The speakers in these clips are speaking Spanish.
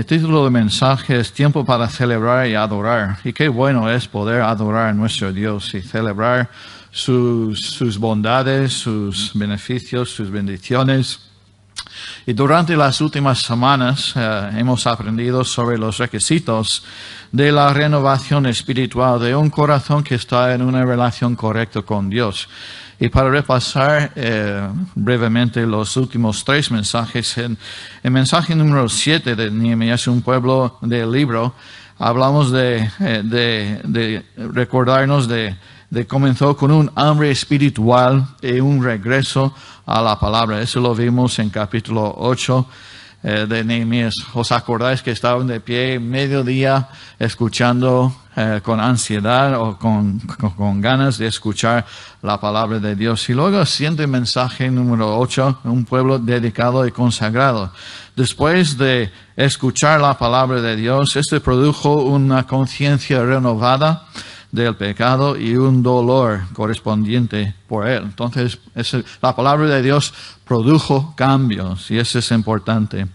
El título de mensaje es Tiempo para celebrar y adorar. Y qué bueno es poder adorar a nuestro Dios y celebrar sus, bondades, sus beneficios, sus bendiciones. Y durante las últimas semanas eh, hemos aprendido sobre los requisitos de la renovación espiritual de un corazón que está en una relación correcta con Dios. Y para repasar eh, brevemente los últimos tres mensajes, en el mensaje número 7 de Nehemías, un pueblo del libro, hablamos de, eh, recordarnos de, comenzó con un hambre espiritual y un regreso a la palabra. Eso lo vimos en capítulo 8 eh, de Nehemías. ¿Os acordáis que estaban de pie mediodía escuchando eh, con ansiedad o con, ganas de escuchar la palabra de Dios. Y luego siente mensaje número 8, un pueblo dedicado y consagrado. Después de escuchar la palabra de Dios, este produjo una conciencia renovada del pecado y un dolor correspondiente por él. Entonces, la palabra de Dios produjo cambios y eso es importante.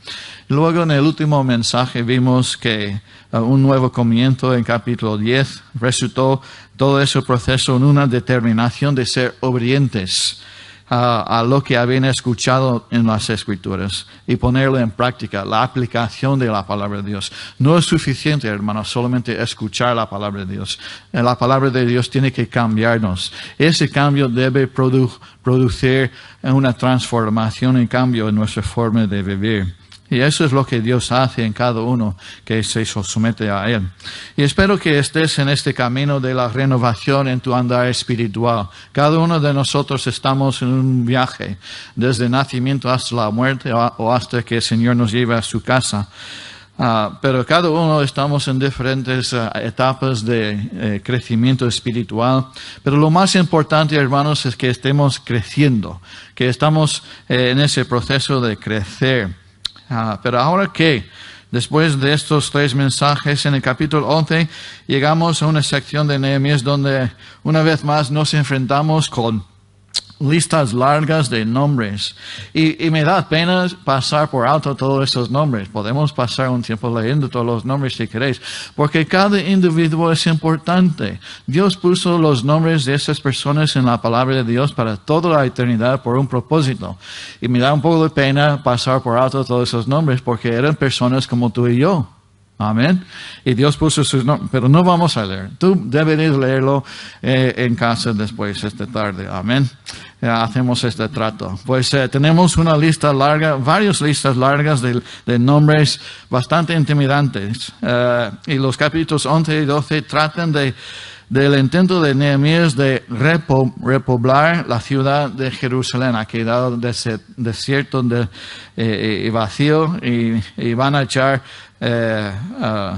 Luego en el último mensaje vimos que eh, un nuevo comienzo en capítulo 10 resultó todo ese proceso en una determinación de ser obedientes a, lo que habían escuchado en las escrituras y ponerlo en práctica, la aplicación de la palabra de Dios. No es suficiente, hermanos, solamente escuchar la palabra de Dios. Eh, la palabra de Dios tiene que cambiarnos. Ese cambio debe producir una transformación y cambio en nuestra forma de vivir. Y eso es lo que Dios hace en cada uno que se somete a Él. Y espero que estés en este camino de la renovación en tu andar espiritual. Cada uno de nosotros estamos en un viaje, desde nacimiento hasta la muerte o hasta que el Señor nos lleve a su casa. Ah, pero cada uno estamos en diferentes ah, etapas de eh, crecimiento espiritual. Pero lo más importante, hermanos, es que estemos creciendo, que estamos eh, en ese proceso de crecer. Ah, pero ahora que, después de estos tres mensajes en el capítulo 11, llegamos a una sección de Nehemías donde una vez más nos enfrentamos con listas largas de nombres. Y, me da pena pasar por alto todos esos nombres. Podemos pasar un tiempo leyendo todos los nombres si queréis, porque cada individuo es importante. Dios puso los nombres de esas personas en la palabra de Dios para toda la eternidad por un propósito. Y me da un poco de pena pasar por alto todos esos nombres, porque eran personas como tú y yo. Amén. Y Dios puso sus nombres, pero no vamos a leer. Tú deberías leerlo eh, en casa después, esta tarde. Amén. Eh, hacemos este trato. Pues eh, tenemos una lista larga, varias listas largas de, de nombres bastante intimidantes. y los capítulos 11 y 12 tratan de del intento de Nehemías de repoblar la ciudad de Jerusalén. Ha quedado desierto donde eh, eh, y vacío y, van a echar eh,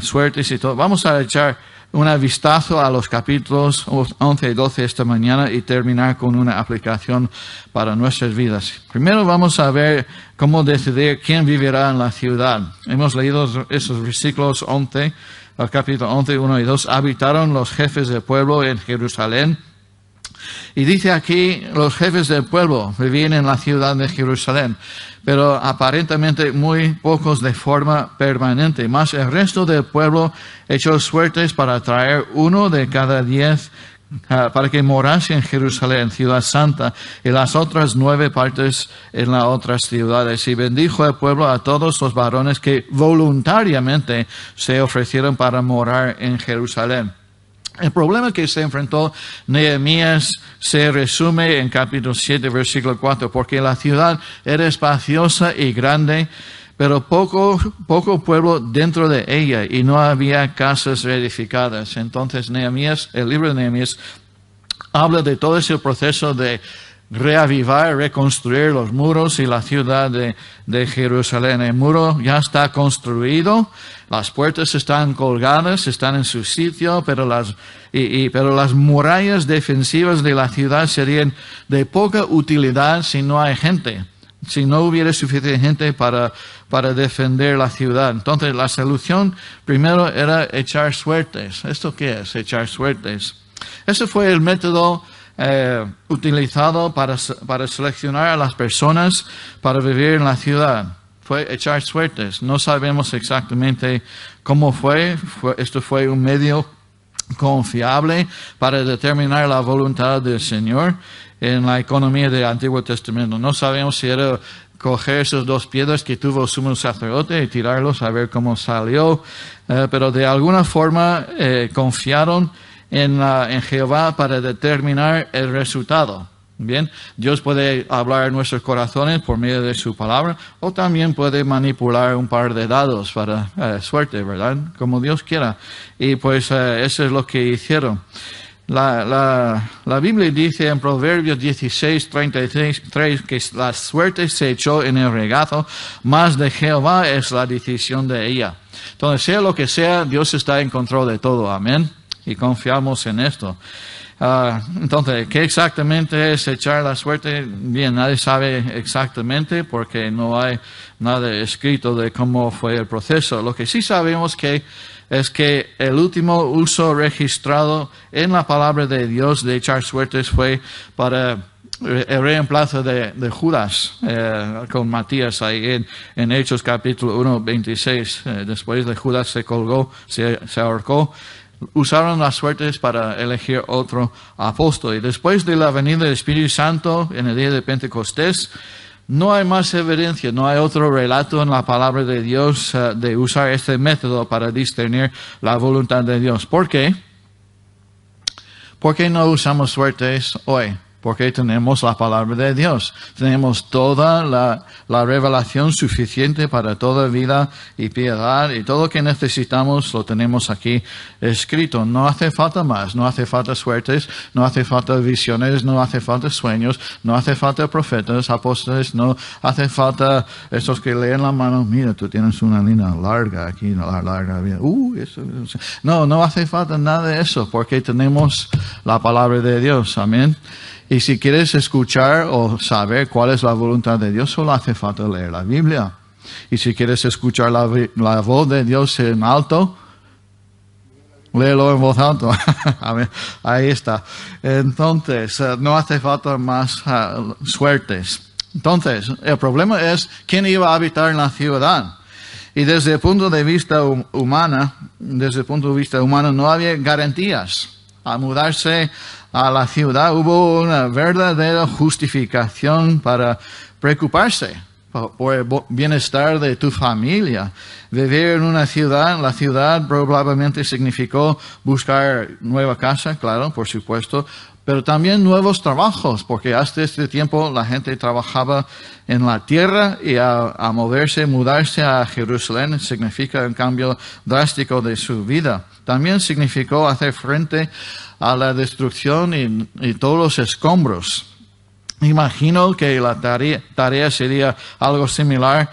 suertes y todo. Vamos a echar un vistazo a los capítulos 11 y 12 esta mañana y terminar con una aplicación para nuestras vidas. Primero vamos a ver cómo decidir quién vivirá en la ciudad. Hemos leído esos versículos 11, los capítulos 11, 1 y 2. Habitaron los jefes del pueblo en Jerusalén y dice aquí, los jefes del pueblo vivían en la ciudad de Jerusalén, pero aparentemente muy pocos de forma permanente, más el resto del pueblo echó suertes para traer uno de cada diez ah, para que morase en Jerusalén, ciudad santa, y las otras nueve partes en las otras ciudades. Y bendijo el pueblo a todos los varones que voluntariamente se ofrecieron para morar en Jerusalén. El problema que se enfrentó Nehemías se resume en capítulo 7, versículo 4, porque la ciudad era espaciosa y grande, pero poco, poco pueblo dentro de ella y no había casas edificadas. Entonces, Nehemías, el libro de Nehemías habla de todo ese proceso de reavivar, reconstruir los muros y la ciudad de, Jerusalén. El muro ya está construido, las puertas están colgadas, están en su sitio, pero las, pero las murallas defensivas de la ciudad serían de poca utilidad si no hay gente, si no hubiera suficiente gente para, para defender la ciudad. Entonces la solución primero era echar suertes. ¿Esto qué es? Echar suertes. Ese fue el método eh, utilizado para, para seleccionar a las personas para vivir en la ciudad. Fue echar suertes. No sabemos exactamente cómo fue. esto fue un medio confiable para determinar la voluntad del Señor en la economía del Antiguo Testamento. No sabemos si era coger esas dos piedras que tuvo el sumo sacerdote y tirarlos a ver cómo salió, eh, pero de alguna forma eh, confiaron en, la, en Jehová para determinar el resultado. Bien, Dios puede hablar en nuestros corazones por medio de su palabra o también puede manipular un par de dados para eh, suerte, ¿verdad? Como Dios quiera. Y pues eh, eso es lo que hicieron. La, la, la, Biblia dice en Proverbios 16, 33 que la suerte se echó en el regazo, más de Jehová es la decisión de ella. Entonces, sea lo que sea, Dios está en control de todo. Amén y confiamos en esto. Ah, entonces, ¿qué exactamente es echar la suerte? Bien, nadie sabe exactamente porque no hay nada escrito de cómo fue el proceso. Lo que sí sabemos que es que el último uso registrado en la palabra de Dios de echar suertes fue para eh, el reemplazo de, Judas eh, con Matías ahí en, Hechos capítulo 1, 26. Eh, después de Judas se colgó, se, se ahorcó usaron las suertes para elegir otro apóstol. Y después de la venida del Espíritu Santo en el día de Pentecostés, no hay más evidencia, no hay otro relato en la palabra de Dios eh, de usar este método para discernir la voluntad de Dios. ¿Por qué? ¿Por qué no usamos suertes hoy? porque tenemos la palabra de Dios, tenemos toda la, revelación suficiente para toda vida y piedad y todo lo que necesitamos lo tenemos aquí escrito. No hace falta más, no hace falta suertes, no hace falta visiones, no hace falta sueños, no hace falta profetas, apóstoles, no hace falta esos que leen la mano, mira, tú tienes una línea larga aquí, larga, uh, eso. no, no hace falta nada de eso porque tenemos la palabra de Dios, amén. Y si quieres escuchar o saber cuál es la voluntad de Dios, solo hace falta leer la Biblia. Y si quieres escuchar la, voz de Dios en alto, léelo en voz alta. Ahí está. Entonces, eh, no hace falta más eh, suertes. Entonces, el problema es quién iba a habitar en la ciudad. Y desde el punto de vista humana, desde el punto de vista humano, no había garantías. A mudarse a la ciudad hubo una verdadera justificación para preocuparse por el bienestar de tu familia. Vivir en una ciudad, la ciudad probablemente significó buscar nueva casa, claro, por supuesto, pero también nuevos trabajos, porque hasta este tiempo la gente trabajaba en la tierra y a, moverse, mudarse a Jerusalén significa un cambio drástico de su vida. También significó hacer frente a la destrucción y, todos los escombros. Imagino que la tarea, tarea sería algo similar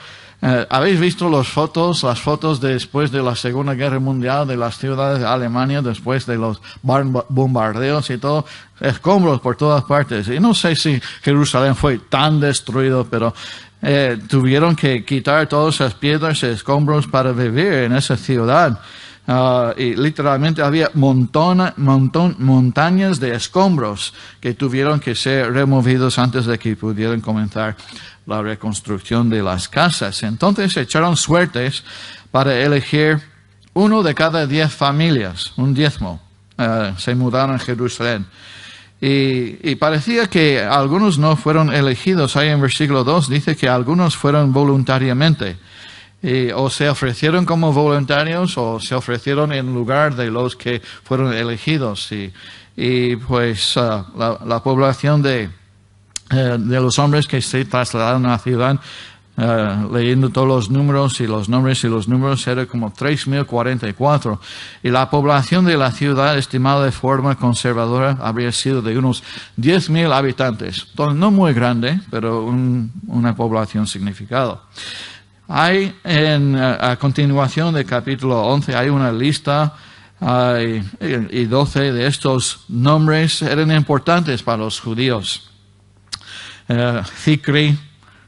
eh, Habéis visto las fotos, las fotos después de la Segunda Guerra Mundial de las ciudades de Alemania, después de los bombardeos y todo, escombros por todas partes. Y no sé si Jerusalén fue tan destruido, pero eh, tuvieron que quitar todas esas piedras y escombros para vivir en esa ciudad. Ah, y literalmente había montón, montón, montañas de escombros que tuvieron que ser removidos antes de que pudieran comenzar la reconstrucción de las casas. Entonces echaron suertes para elegir uno de cada diez familias, un diezmo. Eh, se mudaron a Jerusalén. Y, parecía que algunos no fueron elegidos. Ahí en versículo 2 dice que algunos fueron voluntariamente. o se ofrecieron como voluntarios o se ofrecieron en lugar de los que fueron elegidos. Y, pues ah, la población de, eh, de los hombres que se trasladaron a la ciudad, eh, leyendo todos los números y los nombres y los números, era como 3.044. Y la población de la ciudad, estimada de forma conservadora, habría sido de unos 10.000 habitantes. no muy grande, pero una población significada. Hay en, eh, a continuación del capítulo 11, hay una lista y 12 de estos nombres eran importantes para los judíos eh, Zikri,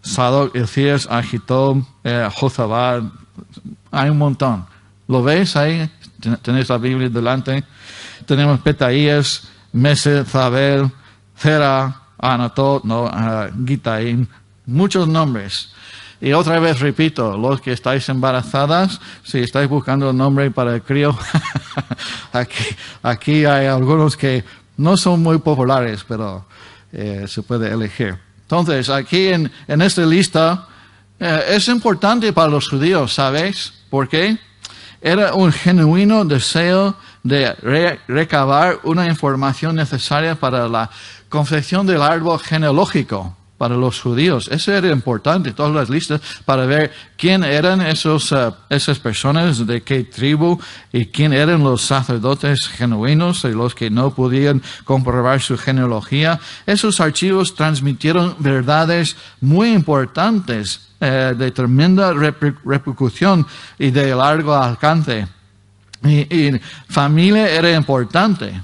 Sadoc, Elías, Agitob, eh, hay un montón. ¿Lo veis ahí? Tenéis la Biblia delante. Tenemos Petahías Mese, Zabel, Zera, Anatot, no, uh, muchos nombres. Y otra vez repito, los que estáis embarazadas, si estáis buscando el nombre para el crío, aquí, aquí hay algunos que no son muy populares, pero eh, se puede elegir. Entonces, aquí en, en esta lista eh, es importante para los judíos, ¿sabéis? ¿Por qué? Era un genuino deseo de recabar una información necesaria para la confección del árbol genealógico para los judíos. Eso era importante, todas las listas, para ver quién eran esos, eh, esas personas, de qué tribu, y quién eran los sacerdotes genuinos y los que no podían comprobar su genealogía. Esos archivos transmitieron verdades muy importantes, eh, de tremenda repercusión y de largo alcance. y familia era importante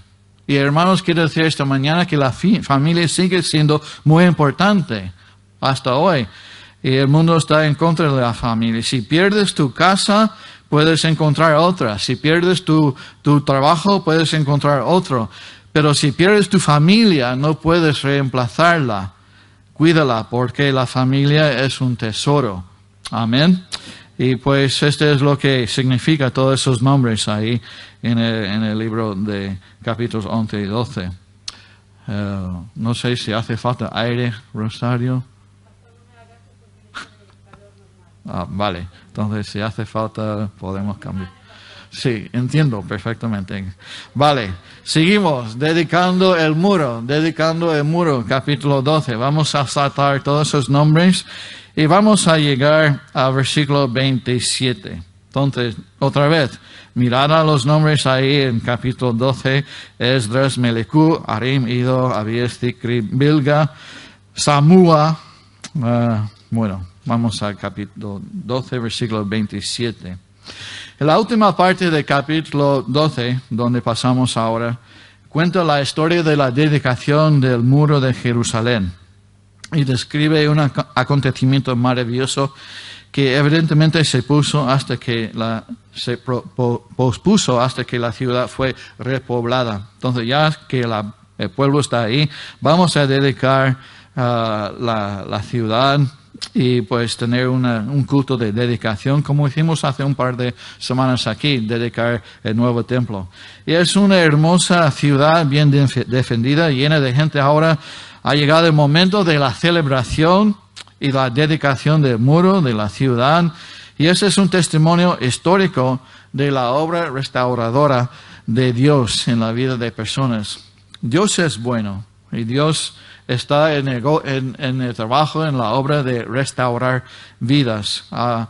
y hermanos, quiero decir esta mañana que la familia sigue siendo muy importante hasta hoy. Y el mundo está en contra de la familia. Si pierdes tu casa, puedes encontrar otra. Si pierdes tu, trabajo, puedes encontrar otro. Pero si pierdes tu familia, no puedes reemplazarla. Cuídala, porque la familia es un tesoro. Amén. Y pues este es lo que significa todos esos nombres ahí en el, libro de capítulos 11 y 12. Eh, no sé si hace falta aire, Rosario. Ah, vale, entonces si hace falta podemos cambiar. Sí, entiendo perfectamente. Vale, seguimos dedicando el muro, dedicando el muro, capítulo 12. Vamos a saltar todos esos nombres y vamos a llegar al versículo 27. Entonces, otra vez, mirar a los nombres ahí en capítulo 12, Esdras, Melecú, Arim, Ido, Abies, Bilga, Samua. Ah, bueno, vamos al capítulo 12, versículo 27. En la última parte del capítulo 12, donde pasamos ahora, cuenta la historia de la dedicación del muro de Jerusalén y describe un acontecimiento maravilloso que evidentemente se puso hasta que la, se pospuso hasta que la ciudad fue repoblada. Entonces ya que el pueblo está ahí, vamos a dedicar ah, la, la, ciudad y pues tener un culto de dedicación como hicimos hace un par de semanas aquí, dedicar el nuevo templo. Y es una hermosa ciudad bien defendida, llena de gente ahora. Ha llegado el momento de la celebración y la dedicación del muro de la ciudad. Y ese es un testimonio histórico de la obra restauradora de Dios en la vida de personas. Dios es bueno y Dios está en el, trabajo, en la obra de restaurar vidas. Ha,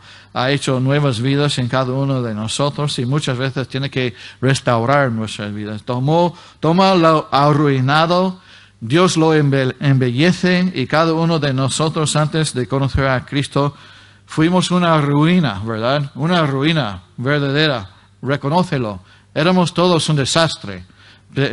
hecho nuevas vidas en cada uno de nosotros y muchas veces tiene que restaurar nuestras vidas. toma lo arruinado Dios lo embellece y cada uno de nosotros antes de conocer a Cristo fuimos una ruina, ¿verdad? Una ruina verdadera, reconócelo. Éramos todos un desastre,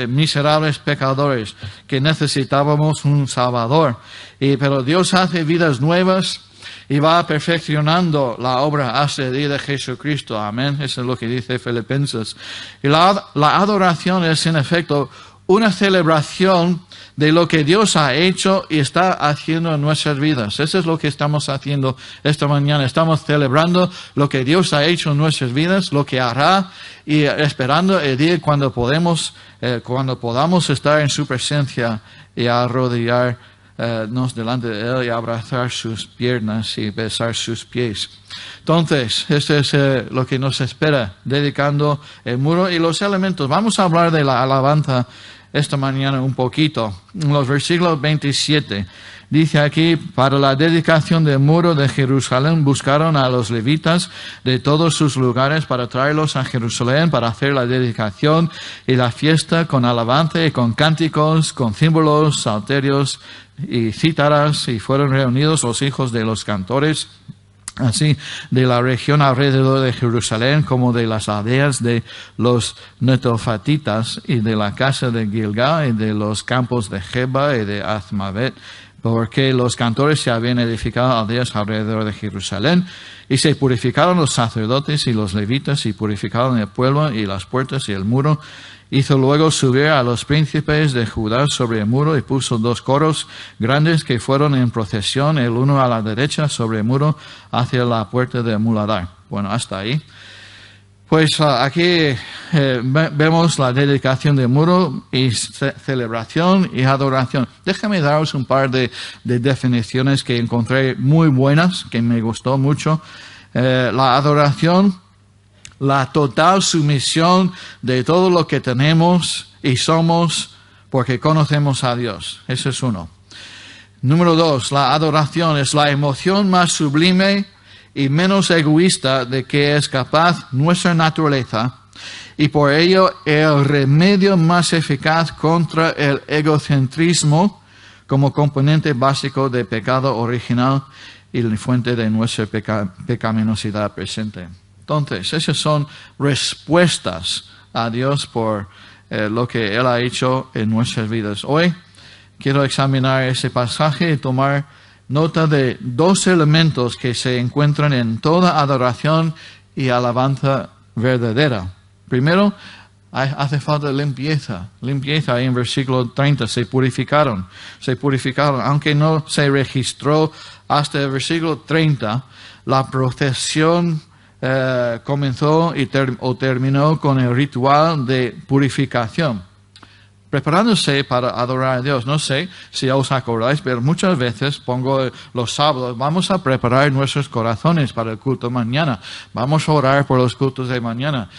miserables pecadores que necesitábamos un Salvador. Y, pero Dios hace vidas nuevas y va perfeccionando la obra hasta de Jesucristo. Amén. Eso es lo que dice Filipenses. Y la adoración es en efecto una celebración de lo que Dios ha hecho y está haciendo en nuestras vidas. Eso es lo que estamos haciendo esta mañana. Estamos celebrando lo que Dios ha hecho en nuestras vidas, lo que hará y esperando el día cuando podemos, eh, cuando podamos estar en su presencia y arrodillarnos delante de Él y abrazar sus piernas y besar sus pies. Entonces, esto es eh, lo que nos espera, dedicando el muro y los elementos. Vamos a hablar de la alabanza esta mañana un poquito. En los versículos 27 dice aquí, para la dedicación del muro de Jerusalén buscaron a los levitas de todos sus lugares para traerlos a Jerusalén para hacer la dedicación y la fiesta con alabanza y con cánticos, con símbolos, salterios y cítaras y fueron reunidos los hijos de los cantores así de la región alrededor de Jerusalén como de las aldeas de los netofatitas y de la casa de Gilga y de los campos de Jeba y de Azmavet porque los cantores se habían edificado aldeas alrededor de Jerusalén, y se purificaron los sacerdotes y los levitas, y purificaron el pueblo y las puertas y el muro. Hizo luego subir a los príncipes de Judá sobre el muro y puso dos coros grandes que fueron en procesión, el uno a la derecha sobre el muro hacia la puerta de Muladar. Bueno, hasta ahí. Pues ah, aquí eh, vemos la dedicación de muro y celebración y adoración. Déjame daros un par de, definiciones que encontré muy buenas, que me gustó mucho. Eh, la adoración, la total sumisión de todo lo que tenemos y somos porque conocemos a Dios. Eso es uno. Número dos, la adoración es la emoción más sublime y menos egoísta de que es capaz nuestra naturaleza, y por ello el remedio más eficaz contra el egocentrismo como componente básico del pecado original y la fuente de nuestra pecaminosidad presente. Entonces, esas son respuestas a Dios por eh, lo que Él ha hecho en nuestras vidas. Hoy quiero examinar ese pasaje y tomar nota de dos elementos que se encuentran en toda adoración y alabanza verdadera. Primero, hace falta limpieza. Limpieza en versículo 30. Se purificaron. Se purificaron. Aunque no se registró hasta el versículo 30, la procesión eh, comenzó y o terminó con el ritual de purificación preparándose para adorar a Dios. No sé si os acordáis, pero muchas veces pongo eh, los sábados, vamos a preparar nuestros corazones para el culto mañana, vamos a orar por los cultos de mañana.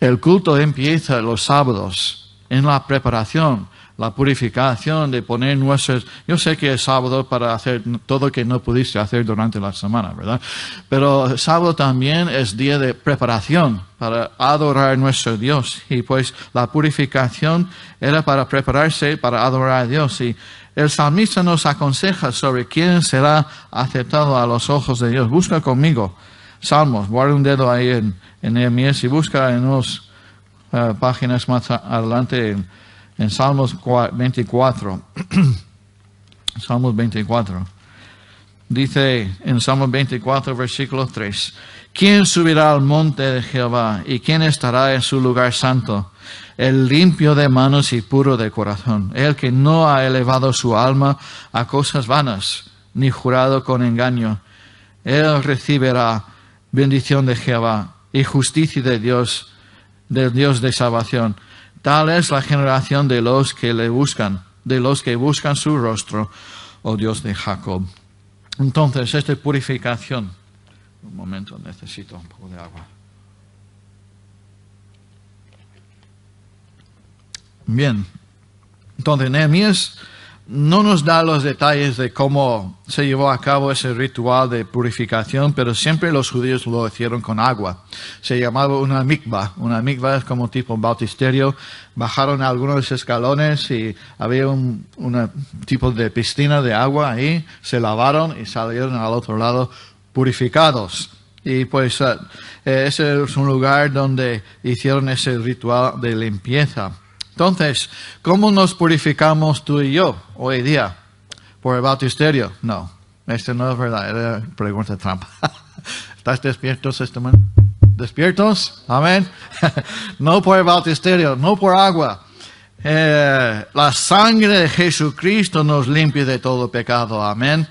El culto empieza los sábados en la preparación la purificación, de poner nuestros... Yo sé que es sábado para hacer todo lo que no pudiste hacer durante la semana, ¿verdad? Pero sábado también es día de preparación para adorar a nuestro Dios. Y pues la purificación era para prepararse para adorar a Dios. Y el salmista nos aconseja sobre quién será aceptado a los ojos de Dios. Busca conmigo. Salmos, guarda un dedo ahí en, en y busca en unas eh, páginas más adelante en en Salmos 24. Salmos 24. Dice en Salmos 24, versículo 3. ¿Quién subirá al monte de Jehová y quién estará en su lugar santo? El limpio de manos y puro de corazón, el que no ha elevado su alma a cosas vanas, ni jurado con engaño. Él recibirá bendición de Jehová y justicia de Dios, del Dios de salvación. Tal es la generación de los que le buscan, de los que buscan su rostro, oh Dios de Jacob. Entonces, esta purificación. Un momento, necesito un poco de agua. Bien. Entonces, Nehemías no nos da los detalles de cómo se llevó a cabo ese ritual de purificación, pero siempre los judíos lo hicieron con agua. Se llamaba una mikva. Una mikva es como tipo bautisterio. Bajaron algunos escalones y había un tipo de piscina de agua ahí. Se lavaron y salieron al otro lado purificados. Y pues eh, ese es un lugar donde hicieron ese ritual de limpieza. Entonces, ¿cómo nos purificamos tú y yo hoy día? ¿Por el bautisterio? No, esto no es verdad, era pregunta trampa. ¿Estás despiertos este momento? ¿Despiertos? Amén. no por el bautisterio, no por agua. Eh, la sangre de Jesucristo nos limpia de todo pecado. Amén.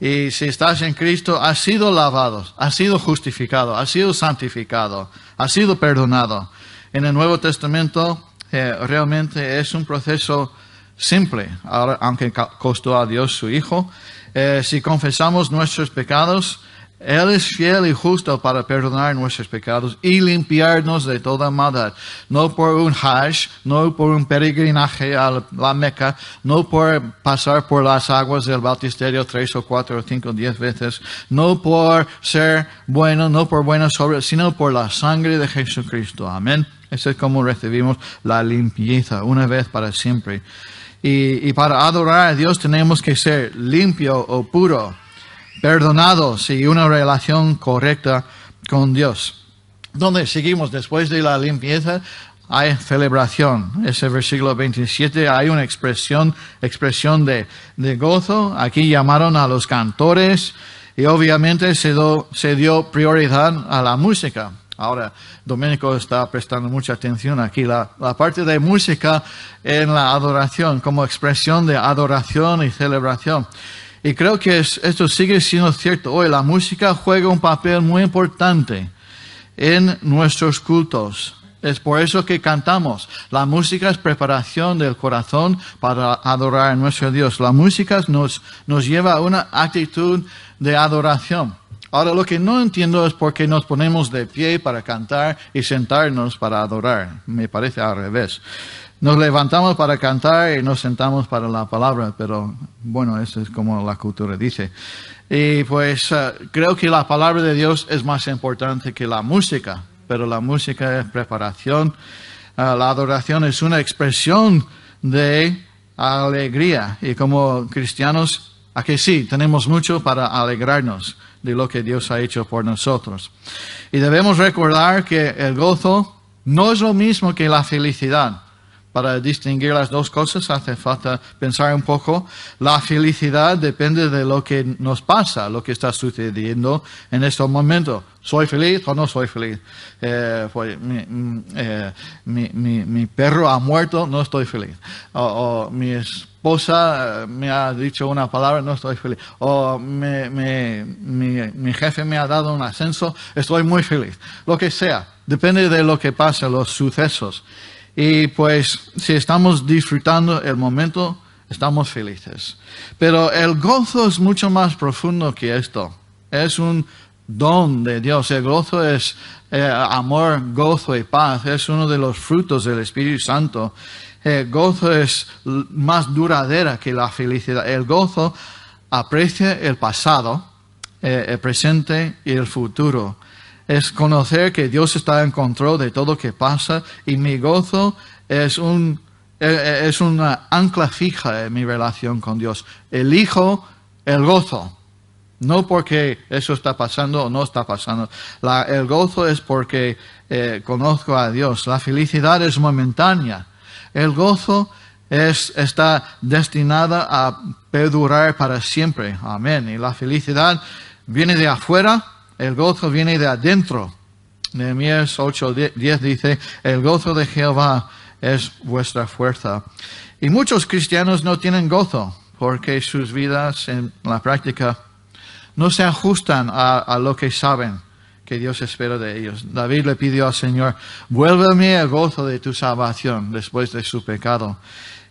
Y si estás en Cristo, has sido lavado, has sido justificado, has sido santificado, has sido perdonado. En el Nuevo Testamento eh, realmente es un proceso simple, aunque costó a Dios su Hijo. Eh, si confesamos nuestros pecados, Él es fiel y justo para perdonar nuestros pecados y limpiarnos de toda maldad. No por un hash, no por un peregrinaje a la Meca, no por pasar por las aguas del bautisterio tres o cuatro o cinco o diez veces, no por ser bueno, no por buenas obras, sino por la sangre de Jesucristo. Amén. Ese es como recibimos la limpieza una vez para siempre. Y, para adorar a Dios tenemos que ser limpio o puro, perdonados y una relación correcta con Dios. Donde seguimos después de la limpieza hay celebración. Ese versículo 27 hay una expresión, expresión de, gozo. Aquí llamaron a los cantores y obviamente se dio prioridad a la música. Ahora Domenico está prestando mucha atención aquí. La, parte de música en la adoración, como expresión de adoración y celebración. Y creo que esto sigue siendo cierto hoy. La música juega un papel muy importante en nuestros cultos. Es por eso que cantamos. La música es preparación del corazón para adorar a nuestro Dios. La música nos lleva a una actitud de adoración. Ahora lo que no entiendo es por qué nos ponemos de pie para cantar y sentarnos para adorar. Me parece al revés. Nos levantamos para cantar y nos sentamos para la palabra, pero bueno, eso es como la cultura dice. Y pues eh, creo que la palabra de Dios es más importante que la música, pero la música es preparación. Eh, la adoración es una expresión de alegría y como cristianos, a que sí, tenemos mucho para alegrarnos de lo que Dios ha hecho por nosotros. Y debemos recordar que el gozo no es lo mismo que la felicidad. Para distinguir las dos cosas hace falta pensar un poco. La felicidad depende de lo que nos pasa, lo que está sucediendo en este momento. ¿Soy feliz o no soy feliz? Eh, pues, mm, eh, mi, perro ha muerto, no estoy feliz. O, o esposa eh, me ha dicho una palabra, no estoy feliz. O mi, jefe me ha dado un ascenso, estoy muy feliz. Lo que sea, depende de lo que pase, los sucesos. Y pues si estamos disfrutando el momento, estamos felices. Pero el gozo es mucho más profundo que esto. Es un don de Dios. El gozo es eh, amor, gozo y paz. Es uno de los frutos del Espíritu Santo. El gozo es más duradera que la felicidad. El gozo aprecia el pasado, eh, el presente y el futuro. Es conocer que Dios está en control de todo lo que pasa y mi gozo es, un, eh, eh, una ancla fija en mi relación con Dios. Elijo el gozo. No porque eso está pasando o no está pasando. el gozo es porque conozco a Dios. La felicidad es momentánea. El gozo es, está destinada a perdurar para siempre. Amén. Y la felicidad viene de afuera, el gozo viene de adentro. Nehemías 8:10 dice, el gozo de Jehová es vuestra fuerza. Y muchos cristianos no tienen gozo porque sus vidas en la práctica no se ajustan a, a lo que saben que Dios espera de ellos. David le pidió al Señor, vuélveme el gozo de tu salvación después de su pecado.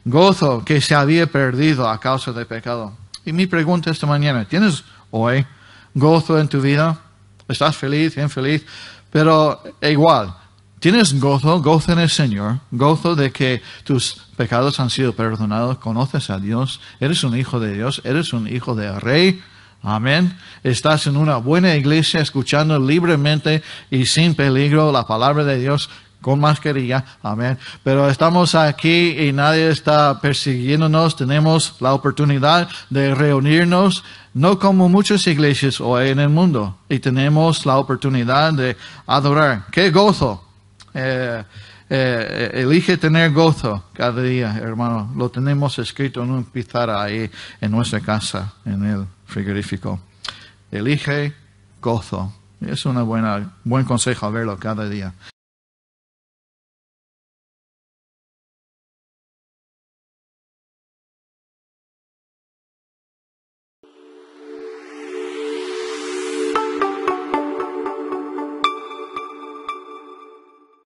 Gozo que se había perdido a causa del pecado. Y mi pregunta esta mañana, ¿tienes hoy gozo en tu vida? ¿Estás feliz, bien feliz? Pero e igual, ¿tienes gozo, gozo en el Señor? Gozo de que tus pecados han sido perdonados, conoces a Dios, eres un hijo de Dios, eres un hijo del rey. Amén. Estás en una buena iglesia escuchando libremente y sin peligro la palabra de Dios con mascarilla. Amén. Pero estamos aquí y nadie está persiguiéndonos. Tenemos la oportunidad de reunirnos, no como muchas iglesias hoy en el mundo. Y tenemos la oportunidad de adorar. ¡Qué gozo! Eh, eh, eh, elige tener gozo cada día, hermano. Lo tenemos escrito en un pizarra ahí en nuestra casa, en el frigorífico. Elige gozo. Es un buen consejo verlo cada día.